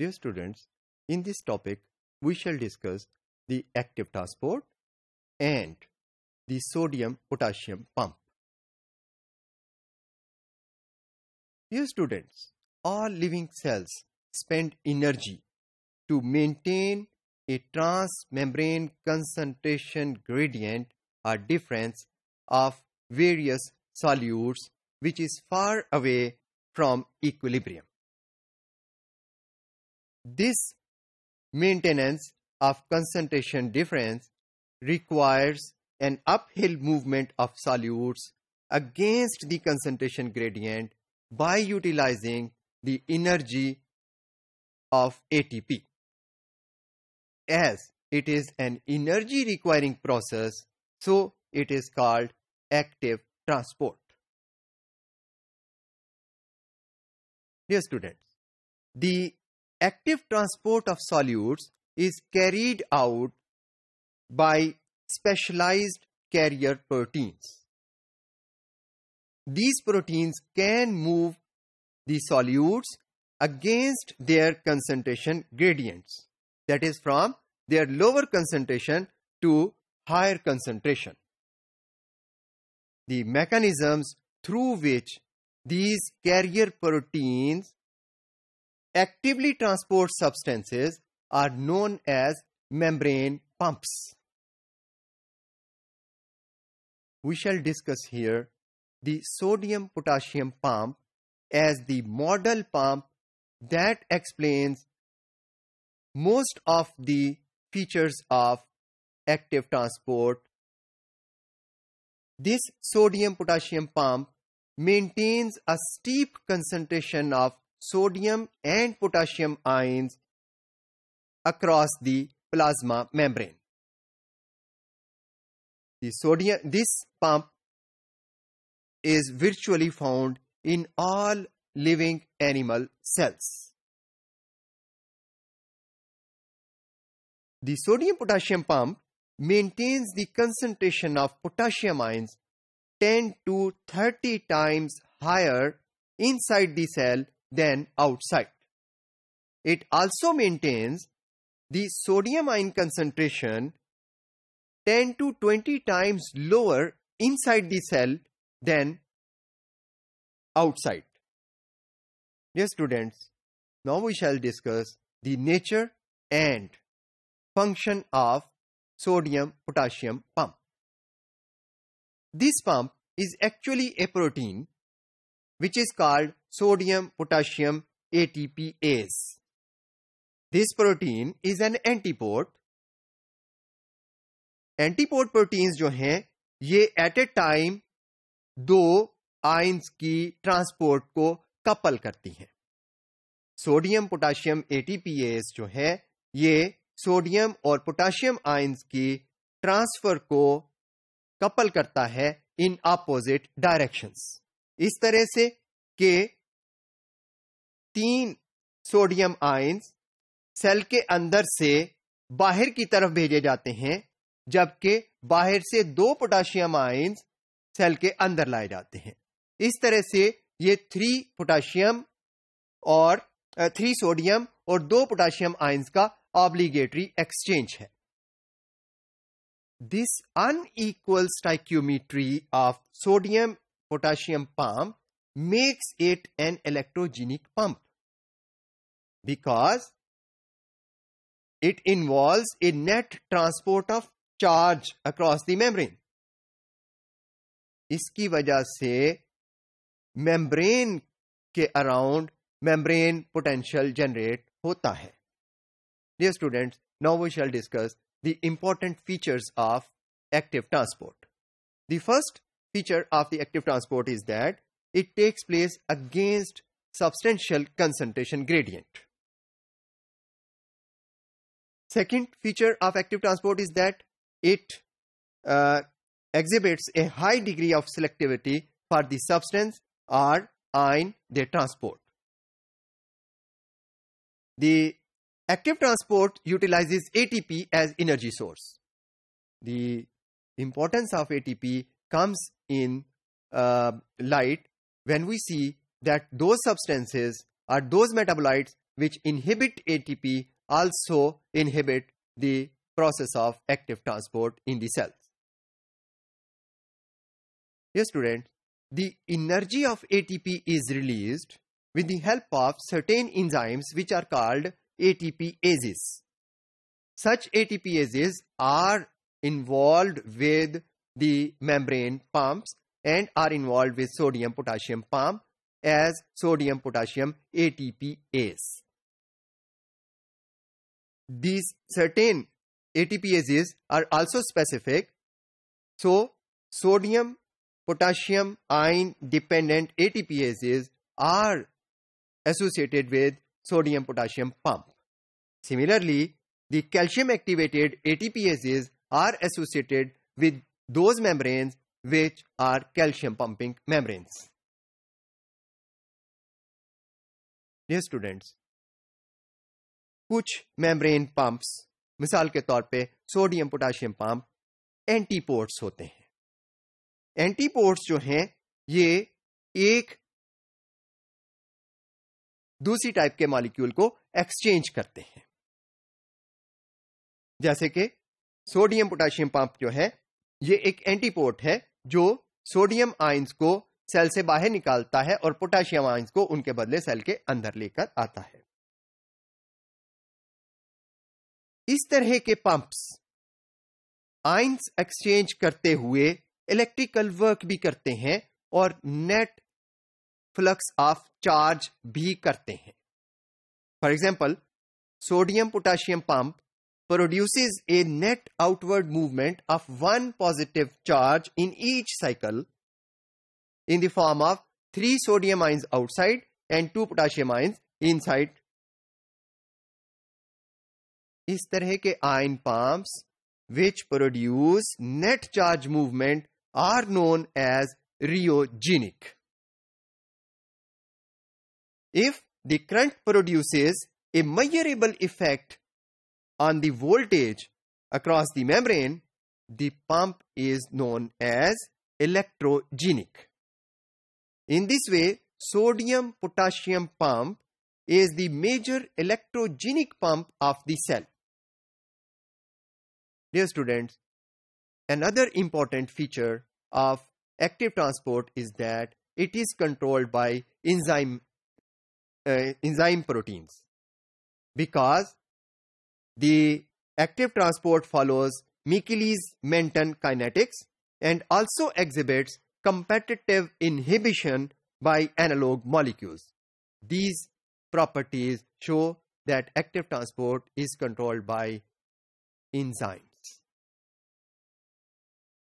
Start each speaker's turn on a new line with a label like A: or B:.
A: Dear students, in this topic, we shall discuss the active transport and the sodium potassium pump. Dear students, all living cells spend energy to maintain a transmembrane concentration gradient or difference of various solutes which is far away from equilibrium. This maintenance of concentration difference requires an uphill movement of solutes against the concentration gradient by utilizing the energy of ATP. As it is an energy requiring process, so it is called active transport. Dear students, the active transport of solutes is carried out by specialized carrier proteins. These proteins can move the solutes against their concentration gradients that is from their lower concentration to higher concentration. The mechanisms through which these carrier proteins actively transport substances are known as membrane pumps. We shall discuss here the sodium potassium pump as the model pump that explains most of the features of active transport. This sodium potassium pump maintains a steep concentration of sodium and potassium ions across the plasma membrane. The sodium, this pump is virtually found in all living animal cells. The sodium potassium pump maintains the concentration of potassium ions 10 to 30 times higher inside the cell than outside. It also maintains the sodium ion concentration 10 to 20 times lower inside the cell than outside. Dear students, now we shall discuss the nature and function of sodium potassium pump. This pump is actually a protein which is called sodium potassium ATPase. This protein is an antipode. Antipode proteins जो हैं ये at a time दो ions की transport को couple करती हैं sodium potassium ATPase जो है ये सोडियम और पोटाशियम आइंस की ट्रांसफर को कपल करता है इन अपोजिट डायरेक्शंस इस तरह से के तीन सोडियम आयंस सेल के अंदर से बाहर की तरफ भेजे जाते हैं जबकि बाहर से दो पोटाशियम आयंस सेल के अंदर लाए जाते हैं इस तरह से ये थ्री पोटाशियम और थ्री सोडियम और दो पोटाशियम आयंस का ऑब्लिगेटरी एक्सचेंज है this unequal stoichiometry of sodium potassium pump makes it an electrogenic pump because it involves a net transport of charge across the membrane. इसकी वजह से membrane के around membrane potential generate होता है dear students now we shall discuss the important features of active transport the first feature of the active transport is that it takes place against substantial concentration gradient. Second feature of active transport is that it uh, exhibits a high degree of selectivity for the substance or ion they transport. The active transport utilizes ATP as energy source. The importance of ATP comes in uh, light when we see that those substances are those metabolites which inhibit ATP also inhibit the process of active transport in the cells. Here students, the energy of ATP is released with the help of certain enzymes which are called ATPases. Such ATPases are involved with the membrane pumps and are involved with sodium potassium pump as sodium potassium ATPase. These certain ATPases are also specific. So, sodium potassium ion dependent ATPases are associated with sodium potassium pump. Similarly, the calcium activated ATPases are associated with those membranes which are calcium pumping membranes. Dear students, कुछ membrane pumps मिसाल के तौर पे sodium potassium pump एंटीपोर्ट्स होते हैं एंटीपोर्ट्स जो हैं ये एक दूसरी टाइप के मॉलिक्यूल को एक्सचेंज करते हैं जैसे कि सोडियम पोटाशियम पंप जो है ये एक एंटीपोर्ट है जो सोडियम आइंस को सेल से बाहर निकालता है और पोटेशियम आइंस को उनके बदले सेल के अंदर लेकर आता है इस तरह के पंप्स आइंस एक्सचेंज करते हुए इलेक्ट्रिकल वर्क भी करते हैं और नेट फ्लक्स ऑफ चार्ज भी करते हैं for example sodium potassium pump produces a net outward movement of one positive charge in each cycle in the form of three sodium ions outside and two potassium ions inside. इस तरह के ion pumps which produce net charge movement are known as rheogenic. If the current produces a measurable effect on the voltage across the membrane, the pump is known as electrogenic. In this way, sodium potassium pump is the major electrogenic pump of the cell. Dear students, another important feature of active transport is that it is controlled by enzyme uh, enzyme proteins because the active transport follows michaelis menten kinetics and also exhibits competitive inhibition by analog molecules. These properties show that active transport is controlled by enzyme.